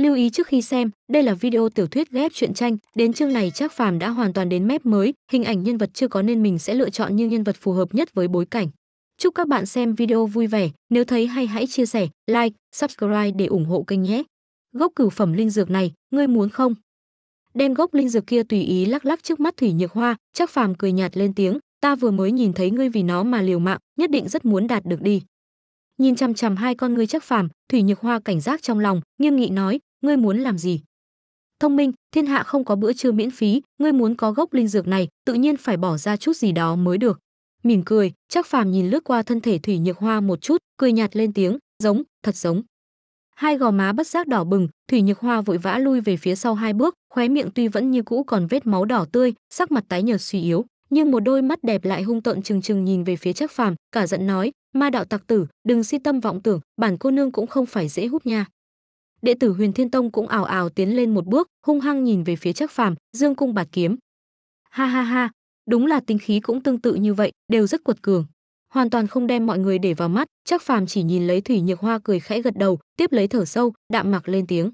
Lưu ý trước khi xem, đây là video tiểu thuyết ghép truyện tranh, đến chương này chắc Phàm đã hoàn toàn đến mép mới, hình ảnh nhân vật chưa có nên mình sẽ lựa chọn những nhân vật phù hợp nhất với bối cảnh. Chúc các bạn xem video vui vẻ, nếu thấy hay hãy chia sẻ, like, subscribe để ủng hộ kênh nhé. Gốc cửu phẩm linh dược này, ngươi muốn không? Đem gốc linh dược kia tùy ý lắc lắc trước mắt Thủy Nhược Hoa, chắc Phàm cười nhạt lên tiếng, ta vừa mới nhìn thấy ngươi vì nó mà liều mạng, nhất định rất muốn đạt được đi nhìn chằm chằm hai con ngươi chắc phàm thủy nhược hoa cảnh giác trong lòng nghiêm nghị nói ngươi muốn làm gì thông minh thiên hạ không có bữa trưa miễn phí ngươi muốn có gốc linh dược này tự nhiên phải bỏ ra chút gì đó mới được mỉm cười chắc phàm nhìn lướt qua thân thể thủy nhược hoa một chút cười nhạt lên tiếng giống thật giống hai gò má bất giác đỏ bừng thủy nhược hoa vội vã lui về phía sau hai bước khóe miệng tuy vẫn như cũ còn vết máu đỏ tươi sắc mặt tái nhợt suy yếu nhưng một đôi mắt đẹp lại hung tợn trừng trừng nhìn về phía chắc phàm cả giận nói ma đạo tặc tử đừng si tâm vọng tưởng bản cô nương cũng không phải dễ hút nha đệ tử Huyền Thiên Tông cũng ảo ảo tiến lên một bước, hung hăng nhìn về phía chắc Phàm, dương cung bạt kiếm. Ha ha ha, đúng là tính khí cũng tương tự như vậy, đều rất quật cường. Hoàn toàn không đem mọi người để vào mắt, chắc Phàm chỉ nhìn lấy Thủy Nhược Hoa cười khẽ gật đầu, tiếp lấy thở sâu, đạm mạc lên tiếng.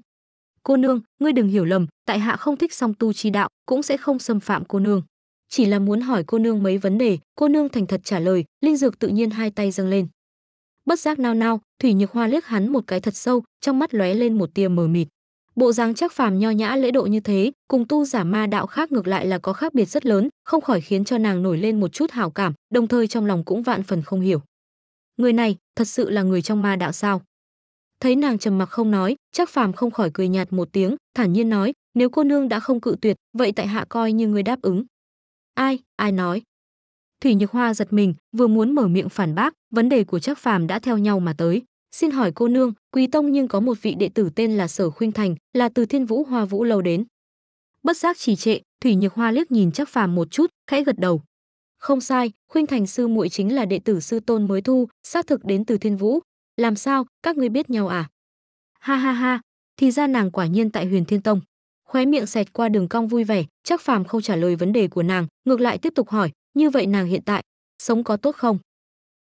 "Cô nương, ngươi đừng hiểu lầm, tại hạ không thích song tu chi đạo, cũng sẽ không xâm phạm cô nương." chỉ là muốn hỏi cô nương mấy vấn đề cô nương thành thật trả lời linh dược tự nhiên hai tay dâng lên bất giác nao nao thủy nhược hoa liếc hắn một cái thật sâu trong mắt lóe lên một tia mờ mịt bộ dáng chắc phàm nho nhã lễ độ như thế cùng tu giả ma đạo khác ngược lại là có khác biệt rất lớn không khỏi khiến cho nàng nổi lên một chút hảo cảm đồng thời trong lòng cũng vạn phần không hiểu người này thật sự là người trong ma đạo sao thấy nàng trầm mặc không nói chắc phàm không khỏi cười nhạt một tiếng thản nhiên nói nếu cô nương đã không cự tuyệt vậy tại hạ coi như người đáp ứng ai ai nói Thủy Nhược Hoa giật mình, vừa muốn mở miệng phản bác, vấn đề của Trác Phàm đã theo nhau mà tới. "Xin hỏi cô nương, Quý tông nhưng có một vị đệ tử tên là Sở Khuynh Thành, là từ Thiên Vũ Hoa Vũ lâu đến." Bất giác trì trệ, Thủy Nhược Hoa liếc nhìn Trác Phàm một chút, khẽ gật đầu. "Không sai, Khuynh Thành sư muội chính là đệ tử sư tôn mới thu, xác thực đến từ Thiên Vũ. Làm sao, các ngươi biết nhau à?" "Ha ha ha, thì ra nàng quả nhiên tại Huyền Thiên Tông." Khóe miệng xẹt qua đường cong vui vẻ, Trác Phàm không trả lời vấn đề của nàng, ngược lại tiếp tục hỏi, như vậy nàng hiện tại sống có tốt không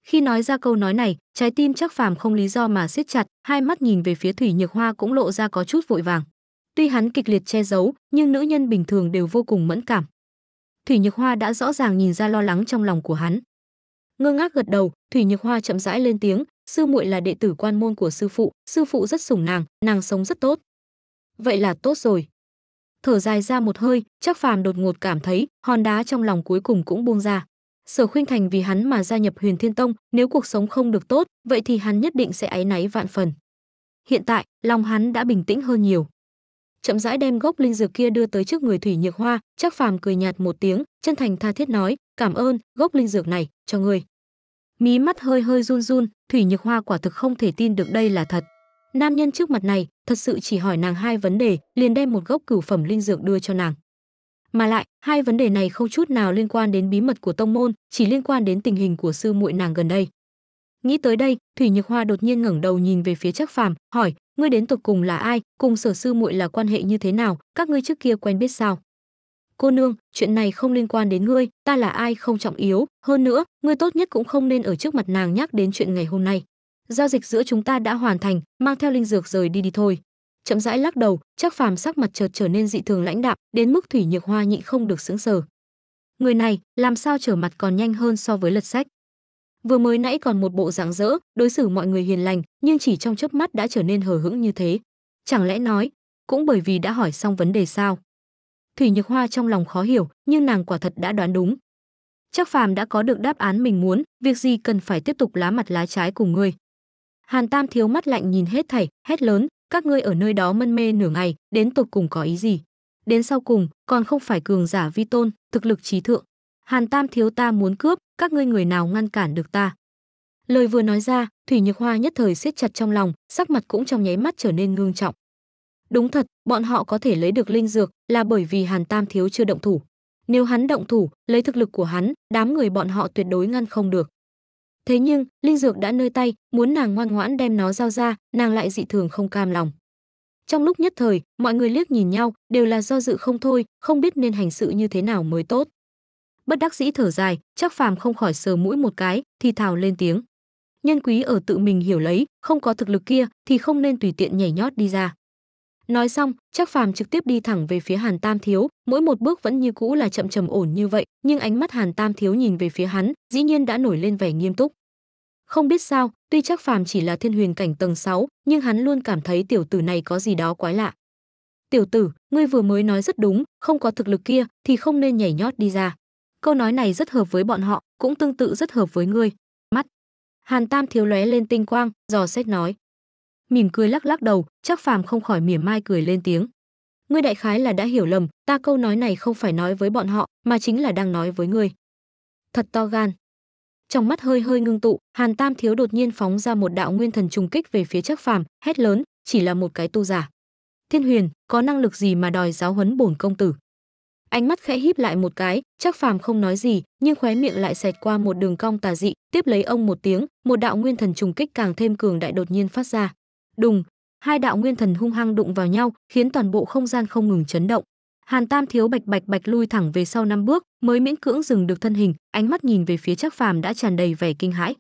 khi nói ra câu nói này trái tim chắc phàm không lý do mà siết chặt hai mắt nhìn về phía thủy nhược hoa cũng lộ ra có chút vội vàng tuy hắn kịch liệt che giấu nhưng nữ nhân bình thường đều vô cùng mẫn cảm thủy nhược hoa đã rõ ràng nhìn ra lo lắng trong lòng của hắn ngơ ngác gật đầu thủy nhược hoa chậm rãi lên tiếng sư muội là đệ tử quan môn của sư phụ sư phụ rất sủng nàng nàng sống rất tốt vậy là tốt rồi thở dài ra một hơi chắc phàm đột ngột cảm thấy hòn đá trong lòng cuối cùng cũng buông ra sở khuynh thành vì hắn mà gia nhập huyền thiên tông nếu cuộc sống không được tốt vậy thì hắn nhất định sẽ áy náy vạn phần hiện tại lòng hắn đã bình tĩnh hơn nhiều chậm rãi đem gốc linh dược kia đưa tới trước người thủy nhược hoa chắc phàm cười nhạt một tiếng chân thành tha thiết nói cảm ơn gốc linh dược này cho ngươi mí mắt hơi hơi run run thủy nhược hoa quả thực không thể tin được đây là thật nam nhân trước mặt này thật sự chỉ hỏi nàng hai vấn đề liền đem một gốc cửu phẩm linh dược đưa cho nàng mà lại hai vấn đề này không chút nào liên quan đến bí mật của tông môn chỉ liên quan đến tình hình của sư muội nàng gần đây nghĩ tới đây thủy nhược hoa đột nhiên ngẩng đầu nhìn về phía trác phàm hỏi ngươi đến tột cùng là ai cùng sở sư muội là quan hệ như thế nào các ngươi trước kia quen biết sao cô nương chuyện này không liên quan đến ngươi ta là ai không trọng yếu hơn nữa ngươi tốt nhất cũng không nên ở trước mặt nàng nhắc đến chuyện ngày hôm nay giao dịch giữa chúng ta đã hoàn thành mang theo linh dược rời đi đi thôi chậm rãi lắc đầu chắc phàm sắc mặt chợt trở nên dị thường lãnh đạm đến mức thủy nhược hoa nhịn không được sững sờ người này làm sao trở mặt còn nhanh hơn so với lật sách vừa mới nãy còn một bộ dạng dỡ đối xử mọi người hiền lành nhưng chỉ trong chớp mắt đã trở nên hờ hững như thế chẳng lẽ nói cũng bởi vì đã hỏi xong vấn đề sao thủy nhược hoa trong lòng khó hiểu nhưng nàng quả thật đã đoán đúng chắc phàm đã có được đáp án mình muốn việc gì cần phải tiếp tục lá mặt lá trái cùng ngươi hàn tam thiếu mắt lạnh nhìn hết thảy hét lớn các ngươi ở nơi đó mân mê nửa ngày đến tục cùng có ý gì đến sau cùng còn không phải cường giả vi tôn thực lực trí thượng hàn tam thiếu ta muốn cướp các ngươi người nào ngăn cản được ta lời vừa nói ra thủy nhược hoa nhất thời siết chặt trong lòng sắc mặt cũng trong nháy mắt trở nên ngương trọng đúng thật bọn họ có thể lấy được linh dược là bởi vì hàn tam thiếu chưa động thủ nếu hắn động thủ lấy thực lực của hắn đám người bọn họ tuyệt đối ngăn không được thế nhưng linh dược đã nơi tay muốn nàng ngoan ngoãn đem nó giao ra nàng lại dị thường không cam lòng trong lúc nhất thời mọi người liếc nhìn nhau đều là do dự không thôi không biết nên hành sự như thế nào mới tốt bất đắc dĩ thở dài chắc phàm không khỏi sờ mũi một cái thì thào lên tiếng nhân quý ở tự mình hiểu lấy không có thực lực kia thì không nên tùy tiện nhảy nhót đi ra Nói xong, chắc Phàm trực tiếp đi thẳng về phía Hàn Tam Thiếu, mỗi một bước vẫn như cũ là chậm chậm ổn như vậy, nhưng ánh mắt Hàn Tam Thiếu nhìn về phía hắn, dĩ nhiên đã nổi lên vẻ nghiêm túc. Không biết sao, tuy chắc Phàm chỉ là thiên huyền cảnh tầng 6, nhưng hắn luôn cảm thấy tiểu tử này có gì đó quái lạ. "Tiểu tử, ngươi vừa mới nói rất đúng, không có thực lực kia thì không nên nhảy nhót đi ra." Câu nói này rất hợp với bọn họ, cũng tương tự rất hợp với ngươi. Mắt Hàn Tam Thiếu lóe lên tinh quang, dò xét nói: mỉm cười lắc lắc đầu chắc phàm không khỏi mỉa mai cười lên tiếng ngươi đại khái là đã hiểu lầm ta câu nói này không phải nói với bọn họ mà chính là đang nói với ngươi thật to gan trong mắt hơi hơi ngưng tụ hàn tam thiếu đột nhiên phóng ra một đạo nguyên thần trùng kích về phía chắc phàm hét lớn chỉ là một cái tu giả thiên huyền có năng lực gì mà đòi giáo huấn bổn công tử ánh mắt khẽ híp lại một cái chắc phàm không nói gì nhưng khóe miệng lại xẹt qua một đường cong tà dị tiếp lấy ông một tiếng một đạo nguyên thần trùng kích càng thêm cường đại đột nhiên phát ra Đùng, hai đạo nguyên thần hung hăng đụng vào nhau, khiến toàn bộ không gian không ngừng chấn động. Hàn Tam thiếu bạch bạch bạch lui thẳng về sau năm bước, mới miễn cưỡng dừng được thân hình, ánh mắt nhìn về phía Trác Phàm đã tràn đầy vẻ kinh hãi.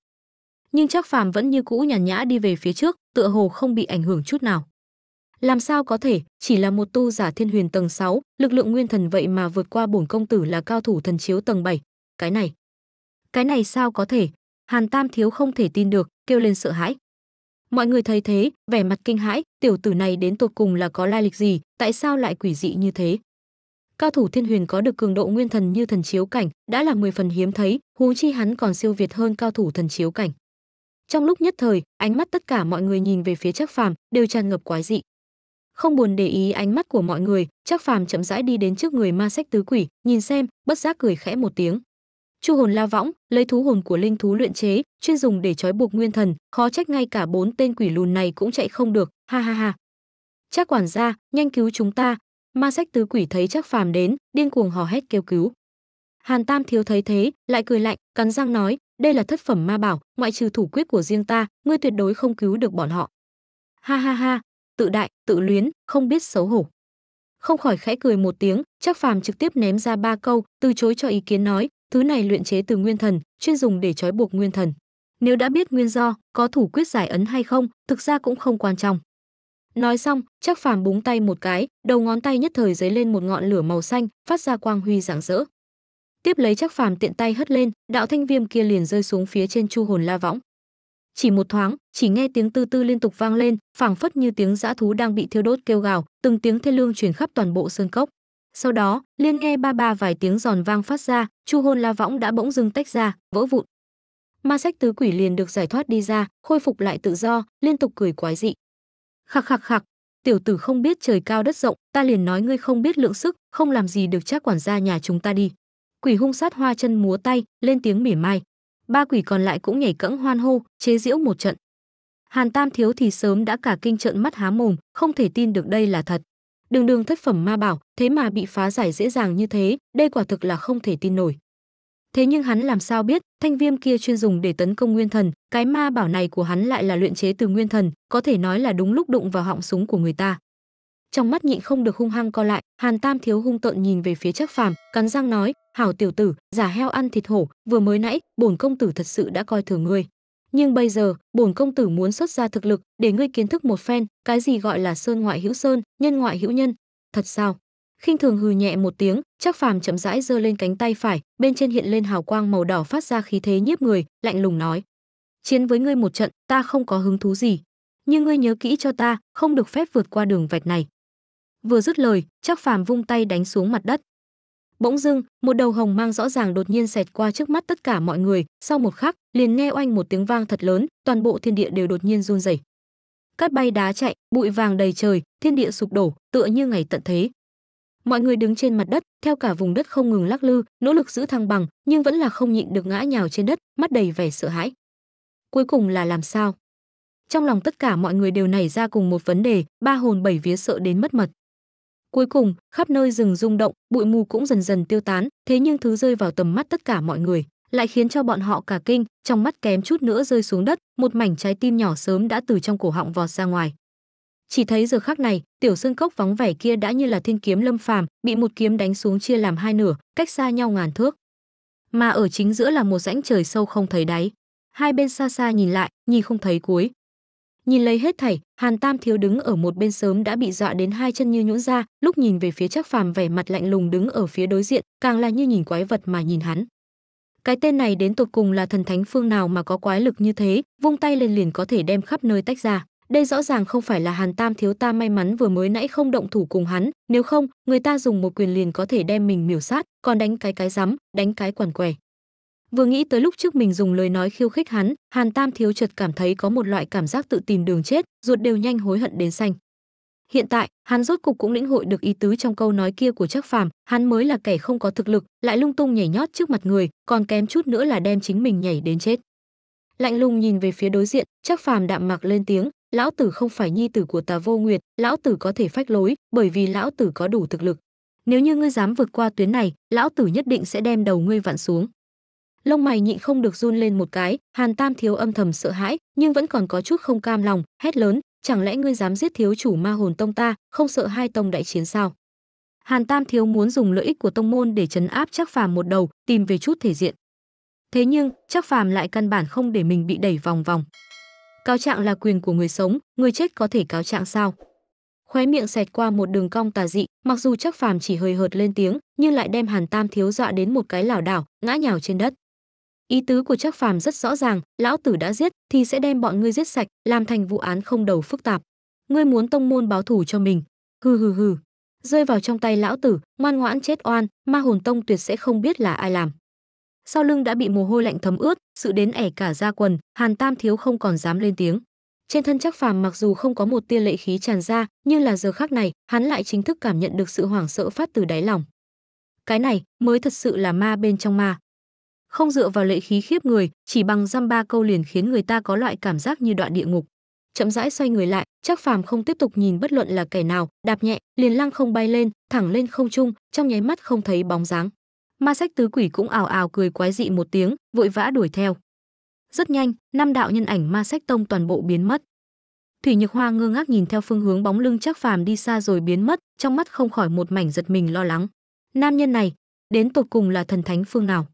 Nhưng Trác Phàm vẫn như cũ nhàn nhã đi về phía trước, tựa hồ không bị ảnh hưởng chút nào. Làm sao có thể, chỉ là một tu giả thiên huyền tầng 6, lực lượng nguyên thần vậy mà vượt qua bổn công tử là cao thủ thần chiếu tầng 7, cái này. Cái này sao có thể? Hàn Tam thiếu không thể tin được, kêu lên sợ hãi mọi người thấy thế vẻ mặt kinh hãi tiểu tử này đến tột cùng là có lai lịch gì tại sao lại quỷ dị như thế cao thủ thiên huyền có được cường độ nguyên thần như thần chiếu cảnh đã là 10 phần hiếm thấy huống chi hắn còn siêu việt hơn cao thủ thần chiếu cảnh trong lúc nhất thời ánh mắt tất cả mọi người nhìn về phía chắc phàm đều tràn ngập quái dị không buồn để ý ánh mắt của mọi người chắc phàm chậm rãi đi đến trước người ma sách tứ quỷ nhìn xem bất giác cười khẽ một tiếng Chu hồn la võng, lấy thú hồn của linh thú luyện chế, chuyên dùng để trói buộc nguyên thần, khó trách ngay cả bốn tên quỷ lùn này cũng chạy không được, ha ha ha. Chắc quản gia, nhanh cứu chúng ta. Ma sách tứ quỷ thấy chắc phàm đến, điên cuồng hò hét kêu cứu. Hàn Tam thiếu thấy thế, lại cười lạnh, cắn răng nói, đây là thất phẩm ma bảo, ngoại trừ thủ quyết của riêng ta, ngươi tuyệt đối không cứu được bọn họ. Ha ha ha, tự đại, tự luyến, không biết xấu hổ. Không khỏi khẽ cười một tiếng, chắc phàm trực tiếp ném ra ba câu, từ chối cho ý kiến nói, Thứ này luyện chế từ nguyên thần, chuyên dùng để trói buộc nguyên thần. Nếu đã biết nguyên do, có thủ quyết giải ấn hay không, thực ra cũng không quan trọng. Nói xong, chắc Phàm búng tay một cái, đầu ngón tay nhất thời dấy lên một ngọn lửa màu xanh, phát ra quang huy rạng rỡ. Tiếp lấy chắc Phàm tiện tay hất lên, đạo thanh viêm kia liền rơi xuống phía trên Chu Hồn La Võng. Chỉ một thoáng, chỉ nghe tiếng tư tư liên tục vang lên, phảng phất như tiếng dã thú đang bị thiêu đốt kêu gào, từng tiếng thê lương truyền khắp toàn bộ sơn cốc. Sau đó, liên nghe ba ba vài tiếng giòn vang phát ra, Chu Hôn La võng đã bỗng dưng tách ra, vỡ vụn. Ma sách tứ quỷ liền được giải thoát đi ra, khôi phục lại tự do, liên tục cười quái dị. Khạc khạc khạc, tiểu tử không biết trời cao đất rộng, ta liền nói ngươi không biết lượng sức, không làm gì được chắc quản gia nhà chúng ta đi. Quỷ hung sát hoa chân múa tay, lên tiếng mỉa mai. Ba quỷ còn lại cũng nhảy cẫng hoan hô, chế giễu một trận. Hàn Tam thiếu thì sớm đã cả kinh trợn mắt há mồm, không thể tin được đây là thật đường đường thất phẩm ma bảo thế mà bị phá giải dễ dàng như thế đây quả thực là không thể tin nổi thế nhưng hắn làm sao biết thanh viêm kia chuyên dùng để tấn công nguyên thần cái ma bảo này của hắn lại là luyện chế từ nguyên thần có thể nói là đúng lúc đụng vào họng súng của người ta trong mắt nhịn không được hung hăng co lại hàn tam thiếu hung tợn nhìn về phía chắc phàm cắn răng nói hảo tiểu tử giả heo ăn thịt hổ vừa mới nãy bổn công tử thật sự đã coi thường ngươi nhưng bây giờ bổn công tử muốn xuất ra thực lực để ngươi kiến thức một phen cái gì gọi là sơn ngoại hữu sơn nhân ngoại hữu nhân thật sao khinh thường hừ nhẹ một tiếng chắc phàm chậm rãi giơ lên cánh tay phải bên trên hiện lên hào quang màu đỏ phát ra khí thế nhiếp người lạnh lùng nói chiến với ngươi một trận ta không có hứng thú gì nhưng ngươi nhớ kỹ cho ta không được phép vượt qua đường vạch này vừa dứt lời chắc phàm vung tay đánh xuống mặt đất Bỗng dưng, một đầu hồng mang rõ ràng đột nhiên xẹt qua trước mắt tất cả mọi người, sau một khắc, liền nghe oanh một tiếng vang thật lớn, toàn bộ thiên địa đều đột nhiên run rẩy. Cát bay đá chạy, bụi vàng đầy trời, thiên địa sụp đổ, tựa như ngày tận thế. Mọi người đứng trên mặt đất, theo cả vùng đất không ngừng lắc lư, nỗ lực giữ thăng bằng, nhưng vẫn là không nhịn được ngã nhào trên đất, mắt đầy vẻ sợ hãi. Cuối cùng là làm sao? Trong lòng tất cả mọi người đều nảy ra cùng một vấn đề, ba hồn bảy vía sợ đến mất mật. Cuối cùng, khắp nơi rừng rung động, bụi mù cũng dần dần tiêu tán, thế nhưng thứ rơi vào tầm mắt tất cả mọi người, lại khiến cho bọn họ cả kinh, trong mắt kém chút nữa rơi xuống đất, một mảnh trái tim nhỏ sớm đã từ trong cổ họng vọt ra ngoài. Chỉ thấy giờ khắc này, tiểu xương cốc vắng vẻ kia đã như là thiên kiếm lâm phàm, bị một kiếm đánh xuống chia làm hai nửa, cách xa nhau ngàn thước. Mà ở chính giữa là một rãnh trời sâu không thấy đáy. Hai bên xa xa nhìn lại, nhìn không thấy cuối, Nhìn lấy hết thảy, Hàn Tam thiếu đứng ở một bên sớm đã bị dọa đến hai chân như nhũn ra, lúc nhìn về phía Trác Phàm vẻ mặt lạnh lùng đứng ở phía đối diện, càng là như nhìn quái vật mà nhìn hắn. Cái tên này đến tột cùng là thần thánh phương nào mà có quái lực như thế, vung tay lên liền có thể đem khắp nơi tách ra. Đây rõ ràng không phải là Hàn Tam thiếu ta may mắn vừa mới nãy không động thủ cùng hắn, nếu không, người ta dùng một quyền liền có thể đem mình miểu sát, còn đánh cái cái rắm, đánh cái quằn què Vừa nghĩ tới lúc trước mình dùng lời nói khiêu khích hắn, Hàn Tam thiếu chợt cảm thấy có một loại cảm giác tự tìm đường chết, ruột đều nhanh hối hận đến xanh. Hiện tại, hắn rốt cục cũng lĩnh hội được ý tứ trong câu nói kia của Trác Phàm, hắn mới là kẻ không có thực lực, lại lung tung nhảy nhót trước mặt người, còn kém chút nữa là đem chính mình nhảy đến chết. Lạnh lùng nhìn về phía đối diện, Trác Phàm đạm mạc lên tiếng, lão tử không phải nhi tử của Tà Vô Nguyệt, lão tử có thể phách lối, bởi vì lão tử có đủ thực lực. Nếu như ngươi dám vượt qua tuyến này, lão tử nhất định sẽ đem đầu ngươi vặn xuống lông mày nhịn không được run lên một cái hàn tam thiếu âm thầm sợ hãi nhưng vẫn còn có chút không cam lòng hét lớn chẳng lẽ ngươi dám giết thiếu chủ ma hồn tông ta không sợ hai tông đại chiến sao hàn tam thiếu muốn dùng lợi ích của tông môn để chấn áp chắc phàm một đầu tìm về chút thể diện thế nhưng chắc phàm lại căn bản không để mình bị đẩy vòng vòng cáo trạng là quyền của người sống người chết có thể cáo trạng sao khóe miệng xẹt qua một đường cong tà dị mặc dù chắc phàm chỉ hơi hợt lên tiếng nhưng lại đem hàn tam thiếu dọa đến một cái lảo đảo ngã nhào trên đất ý tứ của trác phàm rất rõ ràng lão tử đã giết thì sẽ đem bọn ngươi giết sạch làm thành vụ án không đầu phức tạp ngươi muốn tông môn báo thù cho mình hừ hừ hừ rơi vào trong tay lão tử ngoan ngoãn chết oan ma hồn tông tuyệt sẽ không biết là ai làm sau lưng đã bị mồ hôi lạnh thấm ướt sự đến ẻ cả da quần hàn tam thiếu không còn dám lên tiếng trên thân chắc phàm mặc dù không có một tia lệ khí tràn ra nhưng là giờ khác này hắn lại chính thức cảm nhận được sự hoảng sợ phát từ đáy lòng cái này mới thật sự là ma bên trong ma không dựa vào lệ khí khiếp người, chỉ bằng dăm ba câu liền khiến người ta có loại cảm giác như đoạn địa ngục. Chậm rãi xoay người lại, chắc phàm không tiếp tục nhìn bất luận là kẻ nào, đạp nhẹ, liền lăng không bay lên, thẳng lên không trung, trong nháy mắt không thấy bóng dáng. Ma sách tứ quỷ cũng ảo ảo cười quái dị một tiếng, vội vã đuổi theo. Rất nhanh, năm đạo nhân ảnh ma sách tông toàn bộ biến mất. Thủy Nhược Hoa ngơ ngác nhìn theo phương hướng bóng lưng Trác Phàm đi xa rồi biến mất, trong mắt không khỏi một mảnh giật mình lo lắng. Nam nhân này, đến tột cùng là thần thánh phương nào?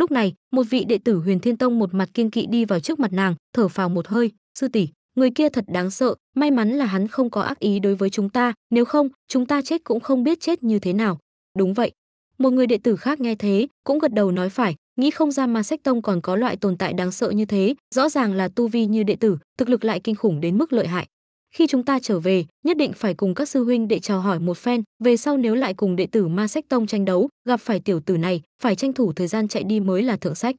Lúc này, một vị đệ tử Huyền Thiên Tông một mặt kiêng kỵ đi vào trước mặt nàng, thở phào một hơi, "Sư tỷ, người kia thật đáng sợ, may mắn là hắn không có ác ý đối với chúng ta, nếu không, chúng ta chết cũng không biết chết như thế nào." "Đúng vậy." Một người đệ tử khác nghe thế, cũng gật đầu nói phải, nghĩ không ra mà sách tông còn có loại tồn tại đáng sợ như thế rõ ràng là tu vi như đệ tử thực lực lại kinh khủng đến mức lợi hại khi chúng ta trở về nhất định phải cùng các sư huynh đệ chào hỏi một phen về sau nếu lại cùng đệ tử ma sách tông tranh đấu gặp phải tiểu tử này phải tranh thủ thời gian chạy đi mới là thượng sách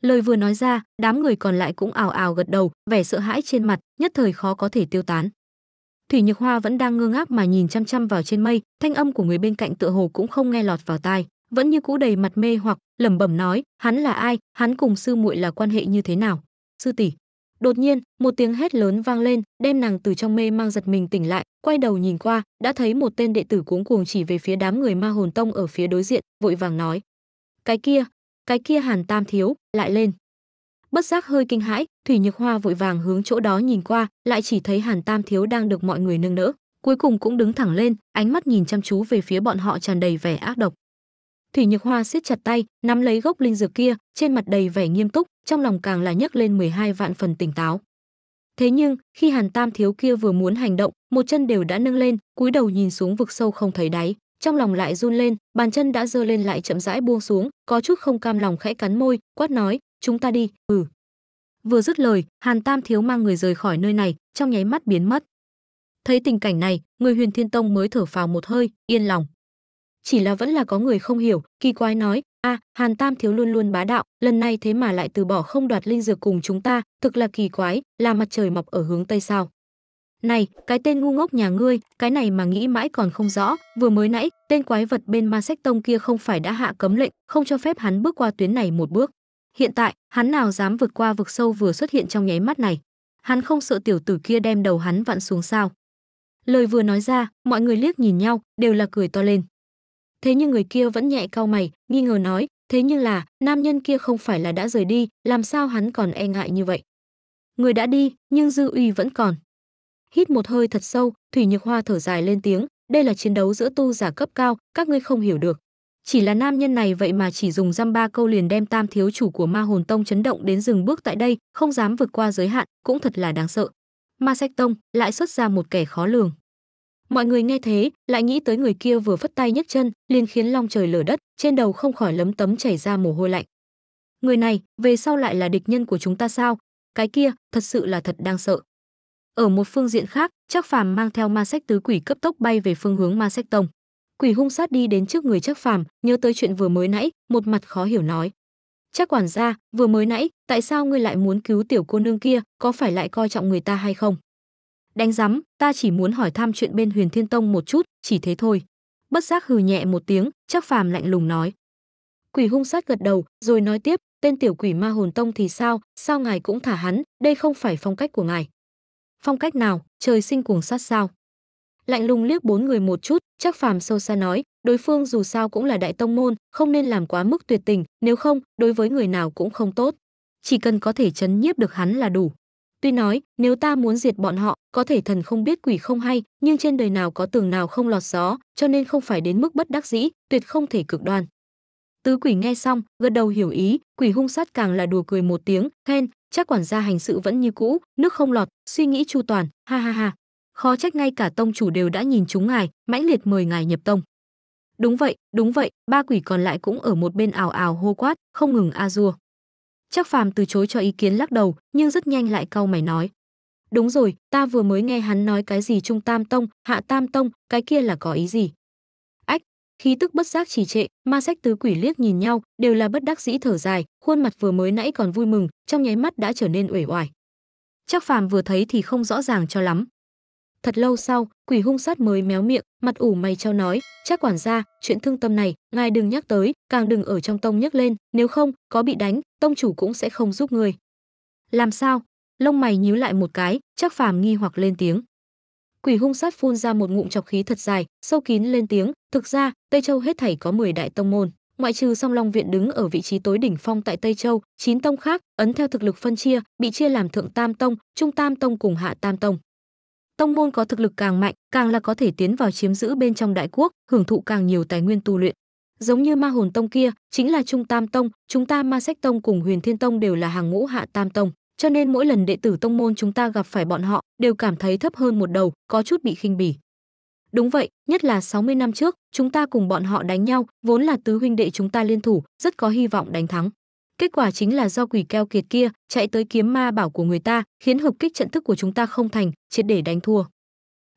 lời vừa nói ra đám người còn lại cũng ào ào gật đầu vẻ sợ hãi trên mặt nhất thời khó có thể tiêu tán thủy nhược hoa vẫn đang ngơ ngác mà nhìn chăm chăm vào trên mây thanh âm của người bên cạnh tựa hồ cũng không nghe lọt vào tai vẫn như cũ đầy mặt mê hoặc lẩm bẩm nói hắn là ai hắn cùng sư muội là quan hệ như thế nào sư tỷ Đột nhiên, một tiếng hét lớn vang lên, đem nàng từ trong mê mang giật mình tỉnh lại, quay đầu nhìn qua, đã thấy một tên đệ tử cuống cuồng chỉ về phía đám người Ma Hồn Tông ở phía đối diện, vội vàng nói: "Cái kia, cái kia Hàn Tam thiếu, lại lên." Bất giác hơi kinh hãi, Thủy Nhược Hoa vội vàng hướng chỗ đó nhìn qua, lại chỉ thấy Hàn Tam thiếu đang được mọi người nâng đỡ, cuối cùng cũng đứng thẳng lên, ánh mắt nhìn chăm chú về phía bọn họ tràn đầy vẻ ác độc. Thủy Nhược Hoa siết chặt tay, nắm lấy gốc linh dược kia, trên mặt đầy vẻ nghiêm túc, trong lòng càng là nhấc lên 12 vạn phần tỉnh táo. Thế nhưng, khi Hàn Tam thiếu kia vừa muốn hành động, một chân đều đã nâng lên, cúi đầu nhìn xuống vực sâu không thấy đáy, trong lòng lại run lên, bàn chân đã giơ lên lại chậm rãi buông xuống, có chút không cam lòng khẽ cắn môi, quát nói, "Chúng ta đi." Ừ. Vừa dứt lời, Hàn Tam thiếu mang người rời khỏi nơi này, trong nháy mắt biến mất. Thấy tình cảnh này, người Huyền Thiên Tông mới thở phào một hơi, yên lòng chỉ là vẫn là có người không hiểu kỳ quái nói a hàn tam thiếu luôn luôn bá đạo lần này thế mà lại từ bỏ không đoạt linh dược cùng chúng ta thực là kỳ quái là mặt trời mọc ở hướng tây sao này cái tên ngu ngốc nhà ngươi cái này mà nghĩ mãi còn không rõ vừa mới nãy tên quái vật bên ma sách tông kia không phải đã hạ cấm lệnh không cho phép hắn bước qua tuyến này một bước hiện tại hắn nào dám vượt qua vực sâu vừa xuất hiện trong nháy mắt này hắn không sợ tiểu tử kia đem đầu hắn vặn xuống sao lời vừa nói ra mọi người liếc nhìn nhau đều là cười to lên thế nhưng người kia vẫn nhẹ cau mày nghi ngờ nói thế nhưng là nam nhân kia không phải là đã rời đi làm sao hắn còn e ngại như vậy người đã đi nhưng dư uy vẫn còn hít một hơi thật sâu thủy nhược hoa thở dài lên tiếng đây là chiến đấu giữa tu giả cấp cao các ngươi không hiểu được chỉ là nam nhân này vậy mà chỉ dùng dăm ba câu liền đem tam thiếu chủ của ma hồn tông chấn động đến dừng bước tại đây không dám vượt qua giới hạn cũng thật là đáng sợ ma sách tông lại xuất ra một kẻ khó lường mọi người nghe thế lại nghĩ tới người kia vừa phất tay nhấc chân liền khiến long trời lở đất trên đầu không khỏi lấm tấm chảy ra mồ hôi lạnh người này về sau lại là địch nhân của chúng ta sao cái kia thật sự là thật đang sợ ở một phương diện khác chắc phàm mang theo ma sách tứ quỷ cấp tốc bay về phương hướng ma sách tông quỷ hung sát đi đến trước người chắc phàm nhớ tới chuyện vừa mới nãy một mặt khó hiểu nói chắc quản gia vừa mới nãy tại sao ngươi lại muốn cứu tiểu cô nương kia có phải lại coi trọng người ta hay không đánh rắm ta chỉ muốn hỏi thăm chuyện bên huyền thiên tông một chút chỉ thế thôi bất giác hừ nhẹ một tiếng chắc phàm lạnh lùng nói quỷ hung sát gật đầu rồi nói tiếp tên tiểu quỷ ma hồn tông thì sao sao ngài cũng thả hắn đây không phải phong cách của ngài phong cách nào trời sinh cuồng sát sao lạnh lùng liếc bốn người một chút chắc phàm sâu xa nói đối phương dù sao cũng là đại tông môn không nên làm quá mức tuyệt tình nếu không đối với người nào cũng không tốt chỉ cần có thể chấn nhiếp được hắn là đủ Tuy nói, nếu ta muốn diệt bọn họ, có thể thần không biết quỷ không hay, nhưng trên đời nào có tường nào không lọt gió, cho nên không phải đến mức bất đắc dĩ, tuyệt không thể cực đoan. Tứ quỷ nghe xong, gật đầu hiểu ý, quỷ hung sát càng là đùa cười một tiếng, khen, chắc quản gia hành sự vẫn như cũ, nước không lọt, suy nghĩ chu toàn, ha ha ha. Khó trách ngay cả tông chủ đều đã nhìn chúng ngài, mãnh liệt mời ngài nhập tông. Đúng vậy, đúng vậy, ba quỷ còn lại cũng ở một bên ảo ảo hô quát, không ngừng a à dua. Trác Phàm từ chối cho ý kiến lắc đầu, nhưng rất nhanh lại cau mày nói: "Đúng rồi, ta vừa mới nghe hắn nói cái gì Trung Tam Tông, Hạ Tam Tông, cái kia là có ý gì?" Ách, khí tức bất giác trì trệ, ma sách tứ quỷ liếc nhìn nhau, đều là bất đắc dĩ thở dài, khuôn mặt vừa mới nãy còn vui mừng, trong nháy mắt đã trở nên uể oải. Trác Phàm vừa thấy thì không rõ ràng cho lắm, Thật lâu sau, quỷ hung sát mới méo miệng, mặt ủ mày trao nói, chắc quản gia, chuyện thương tâm này, ngài đừng nhắc tới, càng đừng ở trong tông nhắc lên, nếu không, có bị đánh, tông chủ cũng sẽ không giúp người. Làm sao? Lông mày nhíu lại một cái, chắc phàm nghi hoặc lên tiếng. Quỷ hung sát phun ra một ngụm chọc khí thật dài, sâu kín lên tiếng, thực ra, Tây Châu hết thảy có 10 đại tông môn. Ngoại trừ song long viện đứng ở vị trí tối đỉnh phong tại Tây Châu, chín tông khác, ấn theo thực lực phân chia, bị chia làm thượng tam tông, trung tam tông cùng hạ tam tông tông môn có thực lực càng mạnh càng là có thể tiến vào chiếm giữ bên trong đại quốc hưởng thụ càng nhiều tài nguyên tu luyện giống như ma hồn tông kia chính là trung tam tông chúng ta ma sách tông cùng huyền thiên tông đều là hàng ngũ hạ tam tông cho nên mỗi lần đệ tử tông môn chúng ta gặp phải bọn họ đều cảm thấy thấp hơn một đầu có chút bị khinh bỉ Đúng vậy, nhất là 60 năm trước, chúng ta cùng bọn họ đánh nhau, vốn là tứ huynh đệ chúng ta liên thủ, rất có hy vọng đánh thắng. Kết quả chính là do quỷ keo kiệt kia chạy tới kiếm ma bảo của người ta, khiến hợp kích trận thức của chúng ta không thành, triệt để đánh thua.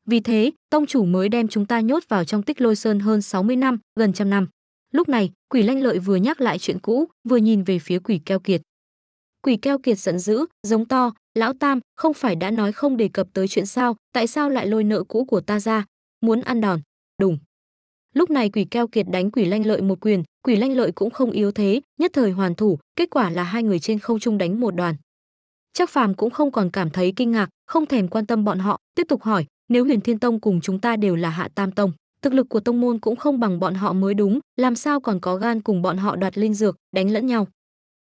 Vì thế, tông chủ mới đem chúng ta nhốt vào trong tích lôi sơn hơn 60 năm, gần trăm năm. Lúc này, quỷ lanh lợi vừa nhắc lại chuyện cũ, vừa nhìn về phía quỷ keo kiệt. Quỷ keo kiệt giận dữ, giống to, lão tam, không phải đã nói không đề cập tới chuyện sao, tại sao lại lôi nợ cũ của ta ra, muốn ăn đòn, đùng lúc này quỷ keo kiệt đánh quỷ lanh lợi một quyền quỷ lanh lợi cũng không yếu thế nhất thời hoàn thủ kết quả là hai người trên không trung đánh một đoàn chắc phàm cũng không còn cảm thấy kinh ngạc không thèm quan tâm bọn họ tiếp tục hỏi nếu huyền thiên tông cùng chúng ta đều là hạ tam tông thực lực của tông môn cũng không bằng bọn họ mới đúng làm sao còn có gan cùng bọn họ đoạt linh dược đánh lẫn nhau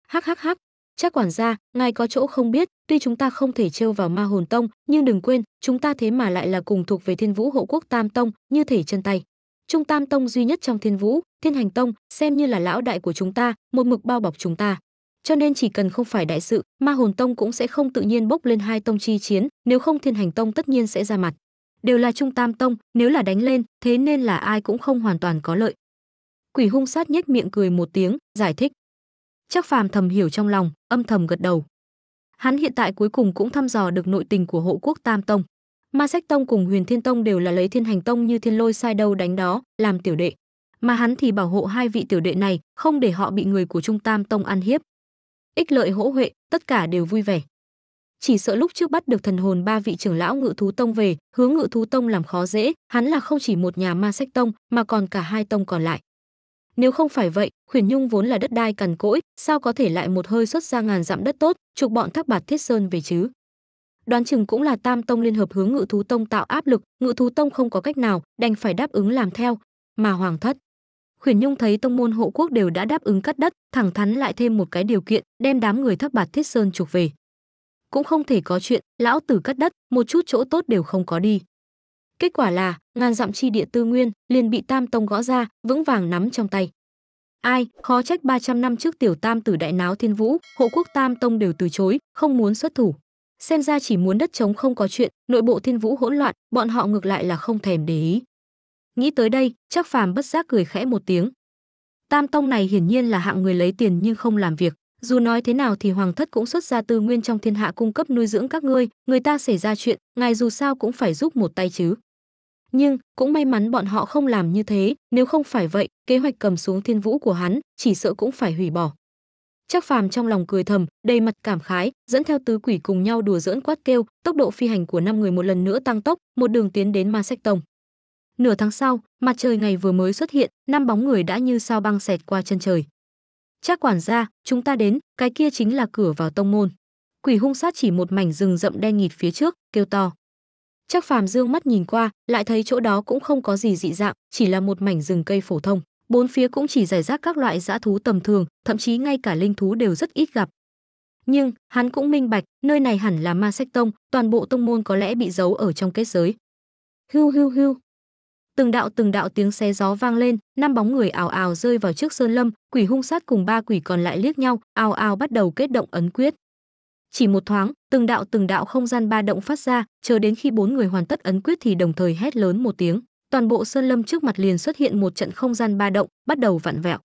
hắc hắc hắc chắc quản gia ngài có chỗ không biết tuy chúng ta không thể trêu vào ma hồn tông nhưng đừng quên chúng ta thế mà lại là cùng thuộc về thiên vũ hộ quốc tam tông như thể chân tay Trung Tam Tông duy nhất trong Thiên Vũ, Thiên Hành Tông, xem như là lão đại của chúng ta, một mực bao bọc chúng ta. Cho nên chỉ cần không phải đại sự, Ma Hồn Tông cũng sẽ không tự nhiên bốc lên hai tông chi chiến, nếu không Thiên Hành Tông tất nhiên sẽ ra mặt. Đều là Trung Tam Tông, nếu là đánh lên, thế nên là ai cũng không hoàn toàn có lợi. Quỷ hung sát nhếch miệng cười một tiếng, giải thích. Chắc phàm thầm hiểu trong lòng, âm thầm gật đầu. Hắn hiện tại cuối cùng cũng thăm dò được nội tình của hộ quốc Tam Tông. Ma Sách Tông cùng Huyền Thiên Tông đều là lấy Thiên Hành Tông như thiên lôi sai đâu đánh đó, làm tiểu đệ. Mà hắn thì bảo hộ hai vị tiểu đệ này, không để họ bị người của Trung Tam Tông ăn hiếp. Ích lợi hỗ huệ, tất cả đều vui vẻ. Chỉ sợ lúc trước bắt được thần hồn ba vị trưởng lão Ngự Thú Tông về, hướng Ngự Thú Tông làm khó dễ, hắn là không chỉ một nhà Ma Sách Tông, mà còn cả hai tông còn lại. Nếu không phải vậy, Khuyển Nhung vốn là đất đai cằn cỗi, sao có thể lại một hơi xuất ra ngàn dặm đất tốt, trục bọn Thác Bạt Thiết Sơn về chứ? đoán chừng cũng là tam tông liên hợp hướng ngự thú tông tạo áp lực ngự thú tông không có cách nào đành phải đáp ứng làm theo mà hoàng thất khuyển nhung thấy tông môn hộ quốc đều đã đáp ứng cắt đất thẳng thắn lại thêm một cái điều kiện đem đám người thất bạt thiết sơn trục về cũng không thể có chuyện lão tử cắt đất một chút chỗ tốt đều không có đi kết quả là ngàn dặm chi địa tư nguyên liền bị tam tông gõ ra vững vàng nắm trong tay ai khó trách 300 năm trước tiểu tam tử đại náo thiên vũ hộ quốc tam tông đều từ chối không muốn xuất thủ xem ra chỉ muốn đất trống không có chuyện nội bộ thiên vũ hỗn loạn bọn họ ngược lại là không thèm để ý nghĩ tới đây chắc phàm bất giác cười khẽ một tiếng tam tông này hiển nhiên là hạng người lấy tiền nhưng không làm việc dù nói thế nào thì hoàng thất cũng xuất ra tư nguyên trong thiên hạ cung cấp nuôi dưỡng các ngươi người ta xảy ra chuyện ngài dù sao cũng phải giúp một tay chứ nhưng cũng may mắn bọn họ không làm như thế nếu không phải vậy kế hoạch cầm xuống thiên vũ của hắn chỉ sợ cũng phải hủy bỏ Trác Phàm trong lòng cười thầm, đầy mặt cảm khái, dẫn theo tứ quỷ cùng nhau đùa giỡn quát kêu, tốc độ phi hành của năm người một lần nữa tăng tốc, một đường tiến đến Ma Sách Tông. Nửa tháng sau, mặt trời ngày vừa mới xuất hiện, năm bóng người đã như sao băng xẹt qua chân trời. Trác quản gia, chúng ta đến, cái kia chính là cửa vào tông môn. Quỷ hung sát chỉ một mảnh rừng rậm đen nghịt phía trước, kêu to. Trác Phàm dương mắt nhìn qua, lại thấy chỗ đó cũng không có gì dị dạng, chỉ là một mảnh rừng cây phổ thông bốn phía cũng chỉ giải rác các loại dã thú tầm thường, thậm chí ngay cả linh thú đều rất ít gặp. Nhưng, hắn cũng minh bạch, nơi này hẳn là ma sách tông, toàn bộ tông môn có lẽ bị giấu ở trong kết giới. Hưu hưu hưu. Từng đạo từng đạo tiếng xé gió vang lên, năm bóng người ảo ảo rơi vào trước sơn lâm, quỷ hung sát cùng ba quỷ còn lại liếc nhau, ảo ảo bắt đầu kết động ấn quyết. Chỉ một thoáng, từng đạo từng đạo không gian ba động phát ra, chờ đến khi bốn người hoàn tất ấn quyết thì đồng thời hét lớn một tiếng toàn bộ sơn lâm trước mặt liền xuất hiện một trận không gian ba động, bắt đầu vặn vẹo.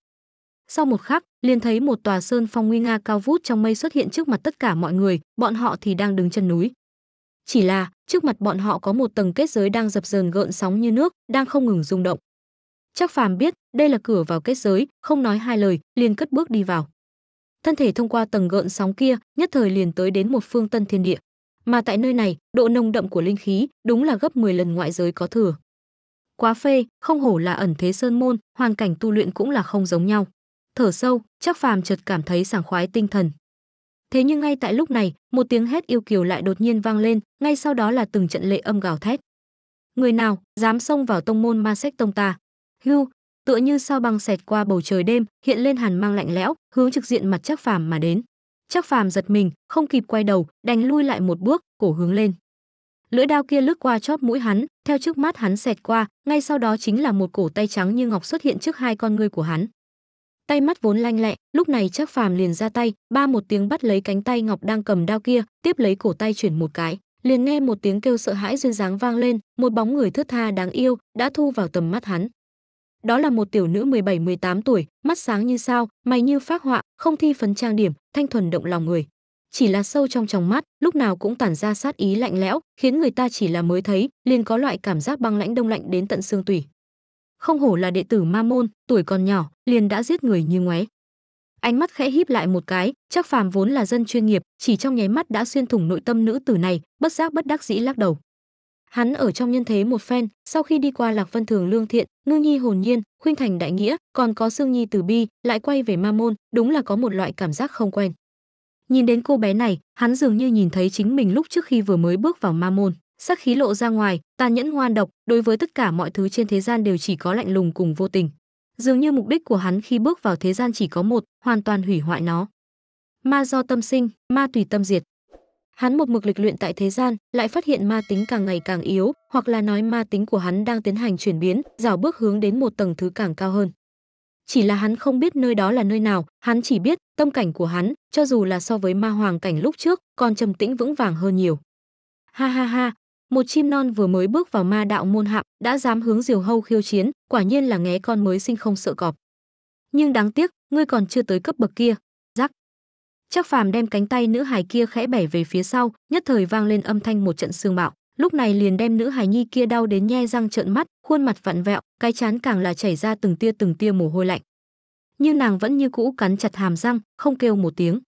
Sau một khắc, liền thấy một tòa sơn phong nguy nga cao vút trong mây xuất hiện trước mặt tất cả mọi người, bọn họ thì đang đứng chân núi. Chỉ là, trước mặt bọn họ có một tầng kết giới đang dập dờn gợn sóng như nước, đang không ngừng rung động. Chắc phàm biết, đây là cửa vào kết giới, không nói hai lời, liền cất bước đi vào. Thân thể thông qua tầng gợn sóng kia, nhất thời liền tới đến một phương tân thiên địa. Mà tại nơi này, độ nồng đậm của linh khí đúng là gấp 10 lần ngoại giới có thừa quá phê không hổ là ẩn thế sơn môn hoàn cảnh tu luyện cũng là không giống nhau thở sâu chắc phàm chợt cảm thấy sảng khoái tinh thần thế nhưng ngay tại lúc này một tiếng hét yêu kiều lại đột nhiên vang lên ngay sau đó là từng trận lệ âm gào thét người nào dám xông vào tông môn ma sách tông ta hưu tựa như sao băng xẹt qua bầu trời đêm hiện lên hàn mang lạnh lẽo hướng trực diện mặt chắc phàm mà đến chắc phàm giật mình không kịp quay đầu đành lui lại một bước cổ hướng lên lưỡi đao kia lướt qua chóp mũi hắn theo trước mắt hắn xẹt qua ngay sau đó chính là một cổ tay trắng như ngọc xuất hiện trước hai con ngươi của hắn tay mắt vốn lanh lẹ lúc này chắc phàm liền ra tay ba một tiếng bắt lấy cánh tay ngọc đang cầm đao kia tiếp lấy cổ tay chuyển một cái liền nghe một tiếng kêu sợ hãi duyên dáng vang lên một bóng người thướt tha đáng yêu đã thu vào tầm mắt hắn đó là một tiểu nữ 17-18 tuổi mắt sáng như sao mày như phác họa không thi phấn trang điểm thanh thuần động lòng người chỉ là sâu trong tròng mắt lúc nào cũng tản ra sát ý lạnh lẽo khiến người ta chỉ là mới thấy liền có loại cảm giác băng lãnh đông lạnh đến tận xương tủy không hổ là đệ tử ma môn tuổi còn nhỏ liền đã giết người như ngoé ánh mắt khẽ híp lại một cái chắc phàm vốn là dân chuyên nghiệp chỉ trong nháy mắt đã xuyên thủng nội tâm nữ tử này bất giác bất đắc dĩ lắc đầu hắn ở trong nhân thế một phen sau khi đi qua lạc vân thường lương thiện ngư nhi hồn nhiên khuynh thành đại nghĩa còn có xương nhi từ bi lại quay về ma môn đúng là có một loại cảm giác không quen Nhìn đến cô bé này, hắn dường như nhìn thấy chính mình lúc trước khi vừa mới bước vào ma môn, sắc khí lộ ra ngoài, tàn nhẫn ngoan độc, đối với tất cả mọi thứ trên thế gian đều chỉ có lạnh lùng cùng vô tình. Dường như mục đích của hắn khi bước vào thế gian chỉ có một, hoàn toàn hủy hoại nó. Ma do tâm sinh, ma tùy tâm diệt. Hắn một mực lịch luyện tại thế gian, lại phát hiện ma tính càng ngày càng yếu, hoặc là nói ma tính của hắn đang tiến hành chuyển biến, dảo bước hướng đến một tầng thứ càng cao hơn chỉ là hắn không biết nơi đó là nơi nào hắn chỉ biết tâm cảnh của hắn cho dù là so với ma hoàng cảnh lúc trước còn trầm tĩnh vững vàng hơn nhiều ha ha ha một chim non vừa mới bước vào ma đạo môn hạ đã dám hướng diều hâu khiêu chiến quả nhiên là nghé con mới sinh không sợ cọp nhưng đáng tiếc ngươi còn chưa tới cấp bậc kia rắc chắc phàm đem cánh tay nữ hài kia khẽ bẻ về phía sau nhất thời vang lên âm thanh một trận xương bạo lúc này liền đem nữ hài nhi kia đau đến nhe răng trợn mắt khuôn mặt vặn vẹo cái chán càng là chảy ra từng tia từng tia mồ hôi lạnh như nàng vẫn như cũ cắn chặt hàm răng không kêu một tiếng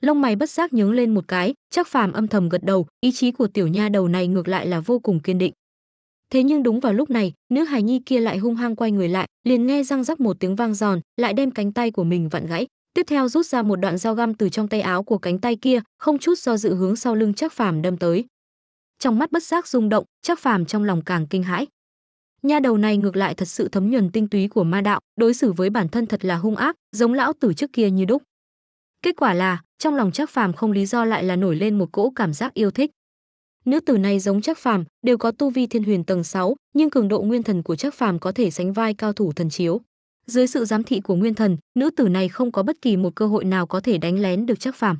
lông mày bất giác nhướng lên một cái chắc phàm âm thầm gật đầu ý chí của tiểu nha đầu này ngược lại là vô cùng kiên định thế nhưng đúng vào lúc này nữ hài nhi kia lại hung hăng quay người lại liền nghe răng rắc một tiếng vang giòn lại đem cánh tay của mình vặn gãy tiếp theo rút ra một đoạn dao găm từ trong tay áo của cánh tay kia không chút do dự hướng sau lưng chắc phàm đâm tới trong mắt bất giác rung động chắc phàm trong lòng càng kinh hãi nha đầu này ngược lại thật sự thấm nhuần tinh túy của ma đạo đối xử với bản thân thật là hung ác giống lão tử trước kia như đúc kết quả là trong lòng chắc phàm không lý do lại là nổi lên một cỗ cảm giác yêu thích nữ tử này giống chắc phàm đều có tu vi thiên huyền tầng 6, nhưng cường độ nguyên thần của chắc phàm có thể sánh vai cao thủ thần chiếu dưới sự giám thị của nguyên thần nữ tử này không có bất kỳ một cơ hội nào có thể đánh lén được chắc phàm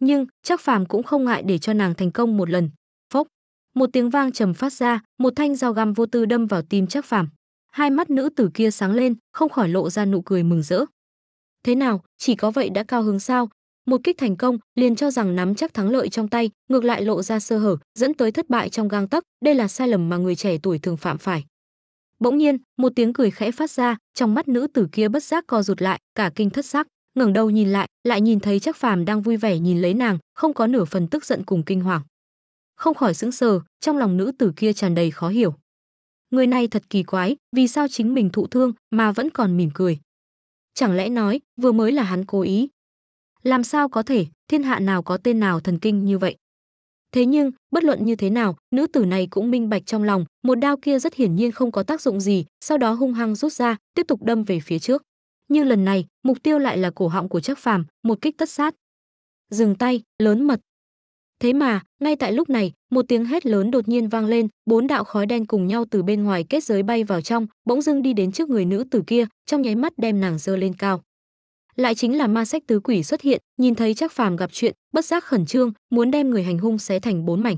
nhưng chắc phàm cũng không ngại để cho nàng thành công một lần một tiếng vang trầm phát ra một thanh dao găm vô tư đâm vào tim chắc phàm hai mắt nữ tử kia sáng lên không khỏi lộ ra nụ cười mừng rỡ thế nào chỉ có vậy đã cao hứng sao một kích thành công liền cho rằng nắm chắc thắng lợi trong tay ngược lại lộ ra sơ hở dẫn tới thất bại trong gang tấc đây là sai lầm mà người trẻ tuổi thường phạm phải bỗng nhiên một tiếng cười khẽ phát ra trong mắt nữ tử kia bất giác co rụt lại cả kinh thất sắc ngẩng đầu nhìn lại lại nhìn thấy chắc phàm đang vui vẻ nhìn lấy nàng không có nửa phần tức giận cùng kinh hoàng không khỏi sững sờ, trong lòng nữ tử kia tràn đầy khó hiểu. Người này thật kỳ quái, vì sao chính mình thụ thương mà vẫn còn mỉm cười? Chẳng lẽ nói, vừa mới là hắn cố ý? Làm sao có thể, thiên hạ nào có tên nào thần kinh như vậy? Thế nhưng, bất luận như thế nào, nữ tử này cũng minh bạch trong lòng, một đao kia rất hiển nhiên không có tác dụng gì, sau đó hung hăng rút ra, tiếp tục đâm về phía trước. Nhưng lần này, mục tiêu lại là cổ họng của Trác Phàm, một kích tất sát. Dừng tay, lớn mật, Thế mà, ngay tại lúc này, một tiếng hét lớn đột nhiên vang lên, bốn đạo khói đen cùng nhau từ bên ngoài kết giới bay vào trong, bỗng dưng đi đến trước người nữ tử kia, trong nháy mắt đem nàng dơ lên cao. Lại chính là ma sách tứ quỷ xuất hiện, nhìn thấy chắc Phàm gặp chuyện, bất giác khẩn trương, muốn đem người hành hung xé thành bốn mảnh.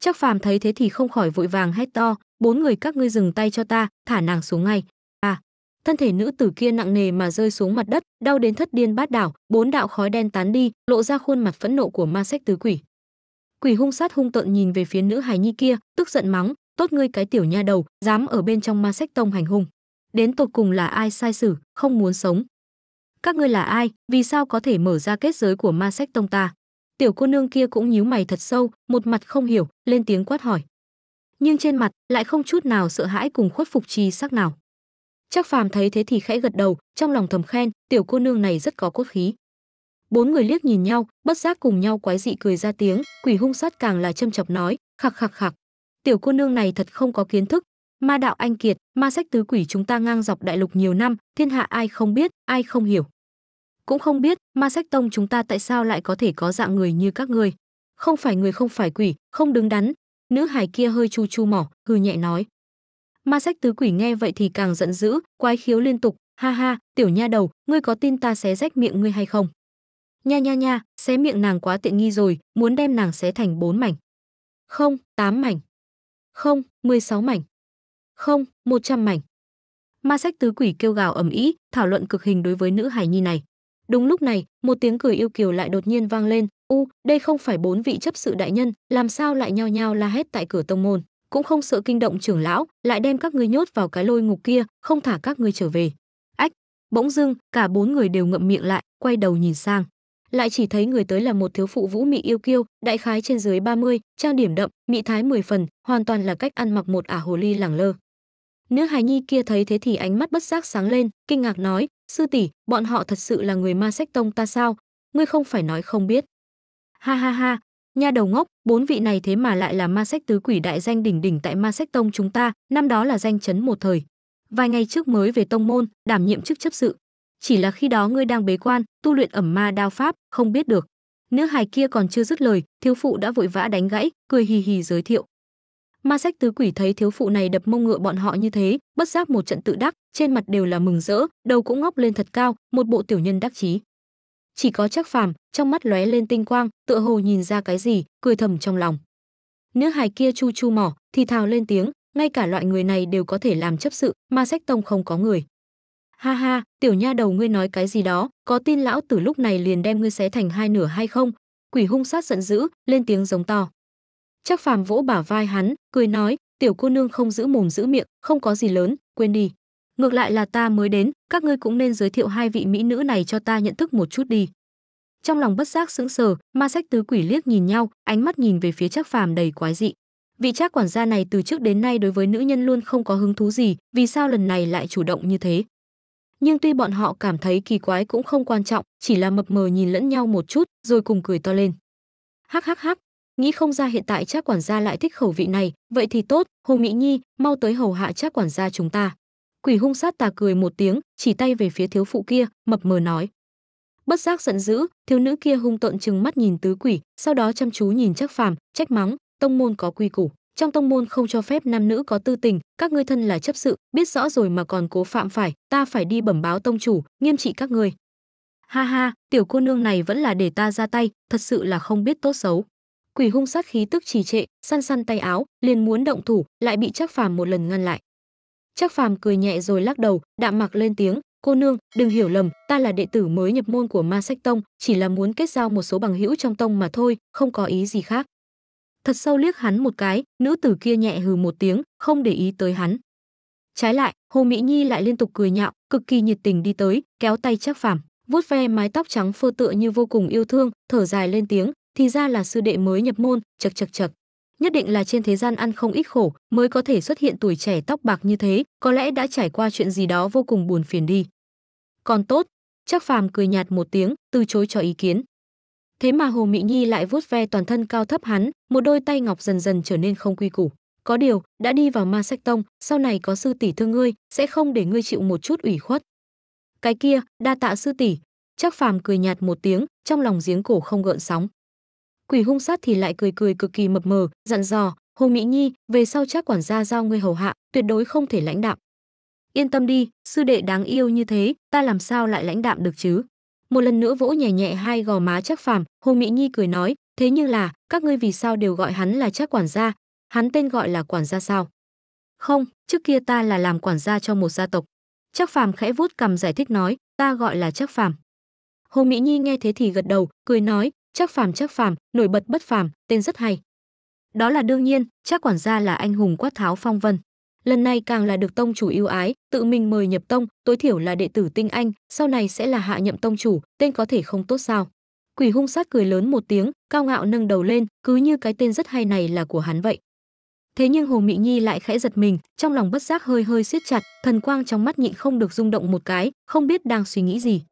chắc Phàm thấy thế thì không khỏi vội vàng hét to, "Bốn người các ngươi dừng tay cho ta, thả nàng xuống ngay." À, thân thể nữ tử kia nặng nề mà rơi xuống mặt đất, đau đến thất điên bát đảo, bốn đạo khói đen tán đi, lộ ra khuôn mặt phẫn nộ của ma sách tứ quỷ quỷ hung sát hung tợn nhìn về phía nữ hài nhi kia tức giận mắng tốt ngươi cái tiểu nha đầu dám ở bên trong ma sách tông hành hung đến tột cùng là ai sai sử không muốn sống các ngươi là ai vì sao có thể mở ra kết giới của ma sách tông ta tiểu cô nương kia cũng nhíu mày thật sâu một mặt không hiểu lên tiếng quát hỏi nhưng trên mặt lại không chút nào sợ hãi cùng khuất phục chi sắc nào chắc phàm thấy thế thì khẽ gật đầu trong lòng thầm khen tiểu cô nương này rất có cốt khí bốn người liếc nhìn nhau bất giác cùng nhau quái dị cười ra tiếng quỷ hung sát càng là châm chọc nói khạc khạc khạc tiểu cô nương này thật không có kiến thức ma đạo anh kiệt ma sách tứ quỷ chúng ta ngang dọc đại lục nhiều năm thiên hạ ai không biết ai không hiểu cũng không biết ma sách tông chúng ta tại sao lại có thể có dạng người như các ngươi không phải người không phải quỷ không đứng đắn nữ hài kia hơi chu chu mỏ hư nhẹ nói ma sách tứ quỷ nghe vậy thì càng giận dữ quái khiếu liên tục ha ha tiểu nha đầu ngươi có tin ta xé rách miệng ngươi hay không Nha nha nha, xé miệng nàng quá tiện nghi rồi, muốn đem nàng xé thành 4 mảnh. Không, 8 mảnh. Không, 16 mảnh. Không, 100 mảnh. Ma sách tứ quỷ kêu gào ầm ĩ, thảo luận cực hình đối với nữ hải nhi này. Đúng lúc này, một tiếng cười yêu kiều lại đột nhiên vang lên, "U, đây không phải bốn vị chấp sự đại nhân, làm sao lại nhao nhao la hét tại cửa tông môn, cũng không sợ kinh động trưởng lão, lại đem các ngươi nhốt vào cái lôi ngục kia, không thả các ngươi trở về." Ách, bỗng dưng, cả bốn người đều ngậm miệng lại, quay đầu nhìn sang lại chỉ thấy người tới là một thiếu phụ vũ mị yêu kiêu, đại khái trên dưới 30, trang điểm đậm, mị thái 10 phần, hoàn toàn là cách ăn mặc một ả hồ ly lẳng lơ. Nữ hài nhi kia thấy thế thì ánh mắt bất giác sáng lên, kinh ngạc nói: "Sư tỷ, bọn họ thật sự là người Ma Sách Tông ta sao? Ngươi không phải nói không biết?" Ha ha ha, nha đầu ngốc, bốn vị này thế mà lại là Ma Sách Tứ Quỷ đại danh đỉnh đỉnh tại Ma Sách Tông chúng ta, năm đó là danh chấn một thời. Vài ngày trước mới về tông môn, đảm nhiệm chức chấp sự, chỉ là khi đó ngươi đang bế quan tu luyện ẩm ma đao pháp không biết được nữ hài kia còn chưa dứt lời thiếu phụ đã vội vã đánh gãy cười hì hì giới thiệu ma sách tứ quỷ thấy thiếu phụ này đập mông ngựa bọn họ như thế bất giác một trận tự đắc trên mặt đều là mừng rỡ đầu cũng ngóc lên thật cao một bộ tiểu nhân đắc chí chỉ có chắc phàm trong mắt lóe lên tinh quang tựa hồ nhìn ra cái gì cười thầm trong lòng nữ hài kia chu chu mỏ thì thào lên tiếng ngay cả loại người này đều có thể làm chấp sự ma sách tông không có người ha ha tiểu nha đầu ngươi nói cái gì đó có tin lão tử lúc này liền đem ngươi xé thành hai nửa hay không quỷ hung sát giận dữ lên tiếng giống to chắc phàm vỗ bả vai hắn cười nói tiểu cô nương không giữ mồm giữ miệng không có gì lớn quên đi ngược lại là ta mới đến các ngươi cũng nên giới thiệu hai vị mỹ nữ này cho ta nhận thức một chút đi trong lòng bất giác sững sờ ma sách tứ quỷ liếc nhìn nhau ánh mắt nhìn về phía trác phàm đầy quái dị vị trác quản gia này từ trước đến nay đối với nữ nhân luôn không có hứng thú gì vì sao lần này lại chủ động như thế nhưng tuy bọn họ cảm thấy kỳ quái cũng không quan trọng, chỉ là mập mờ nhìn lẫn nhau một chút, rồi cùng cười to lên. Hắc hắc hắc, nghĩ không ra hiện tại chắc quản gia lại thích khẩu vị này, vậy thì tốt, Hồ Mỹ Nhi, mau tới hầu hạ chắc quản gia chúng ta. Quỷ hung sát tà cười một tiếng, chỉ tay về phía thiếu phụ kia, mập mờ nói. Bất giác giận dữ, thiếu nữ kia hung tợn chừng mắt nhìn tứ quỷ, sau đó chăm chú nhìn chắc Phàm, trách mắng, tông môn có quy củ trong tông môn không cho phép nam nữ có tư tình các ngươi thân là chấp sự biết rõ rồi mà còn cố phạm phải ta phải đi bẩm báo tông chủ nghiêm trị các ngươi ha ha tiểu cô nương này vẫn là để ta ra tay thật sự là không biết tốt xấu quỷ hung sát khí tức trì trệ săn săn tay áo liền muốn động thủ lại bị chắc phàm một lần ngăn lại chắc phàm cười nhẹ rồi lắc đầu đạm mặc lên tiếng cô nương đừng hiểu lầm ta là đệ tử mới nhập môn của ma sách tông chỉ là muốn kết giao một số bằng hữu trong tông mà thôi không có ý gì khác thật sâu liếc hắn một cái, nữ tử kia nhẹ hừ một tiếng, không để ý tới hắn. Trái lại, Hồ Mỹ Nhi lại liên tục cười nhạo, cực kỳ nhiệt tình đi tới, kéo tay Trác Phàm, vuốt ve mái tóc trắng phơ tựa như vô cùng yêu thương, thở dài lên tiếng, thì ra là sư đệ mới nhập môn, chậc chậc chậc. Nhất định là trên thế gian ăn không ít khổ, mới có thể xuất hiện tuổi trẻ tóc bạc như thế, có lẽ đã trải qua chuyện gì đó vô cùng buồn phiền đi. Còn tốt, Trác Phàm cười nhạt một tiếng, từ chối cho ý kiến thế mà hồ mỹ nhi lại vuốt ve toàn thân cao thấp hắn một đôi tay ngọc dần dần trở nên không quy củ có điều đã đi vào ma sách tông sau này có sư tỷ thương ngươi sẽ không để ngươi chịu một chút ủy khuất cái kia đa tạ sư tỷ chắc phàm cười nhạt một tiếng trong lòng giếng cổ không gợn sóng quỷ hung sát thì lại cười cười cực kỳ mập mờ dặn dò hồ mỹ nhi về sau chắc quản gia giao ngươi hầu hạ tuyệt đối không thể lãnh đạm yên tâm đi sư đệ đáng yêu như thế ta làm sao lại lãnh đạm được chứ một lần nữa vỗ nhẹ nhẹ hai gò má chắc phàm hồ mỹ nhi cười nói thế nhưng là các ngươi vì sao đều gọi hắn là chắc quản gia hắn tên gọi là quản gia sao không trước kia ta là làm quản gia cho một gia tộc chắc phàm khẽ vuốt cầm giải thích nói ta gọi là chắc phàm hồ mỹ nhi nghe thế thì gật đầu cười nói chắc phàm chắc phàm nổi bật bất phàm tên rất hay đó là đương nhiên chắc quản gia là anh hùng quát tháo phong vân lần này càng là được tông chủ yêu ái, tự mình mời nhập tông, tối thiểu là đệ tử tinh anh, sau này sẽ là hạ nhậm tông chủ, tên có thể không tốt sao? Quỷ hung sát cười lớn một tiếng, cao ngạo nâng đầu lên, cứ như cái tên rất hay này là của hắn vậy. Thế nhưng Hồ Mị Nhi lại khẽ giật mình, trong lòng bất giác hơi hơi siết chặt, thần quang trong mắt nhịn không được rung động một cái, không biết đang suy nghĩ gì.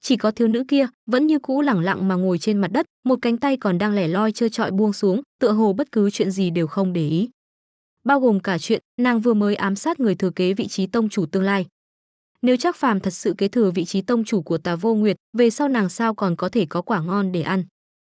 Chỉ có thiếu nữ kia, vẫn như cũ lẳng lặng mà ngồi trên mặt đất, một cánh tay còn đang lẻ loi chơi trọi buông xuống, tựa hồ bất cứ chuyện gì đều không để ý bao gồm cả chuyện nàng vừa mới ám sát người thừa kế vị trí tông chủ tương lai. Nếu Trác Phàm thật sự kế thừa vị trí tông chủ của Tà Vô Nguyệt, về sau nàng sao còn có thể có quả ngon để ăn.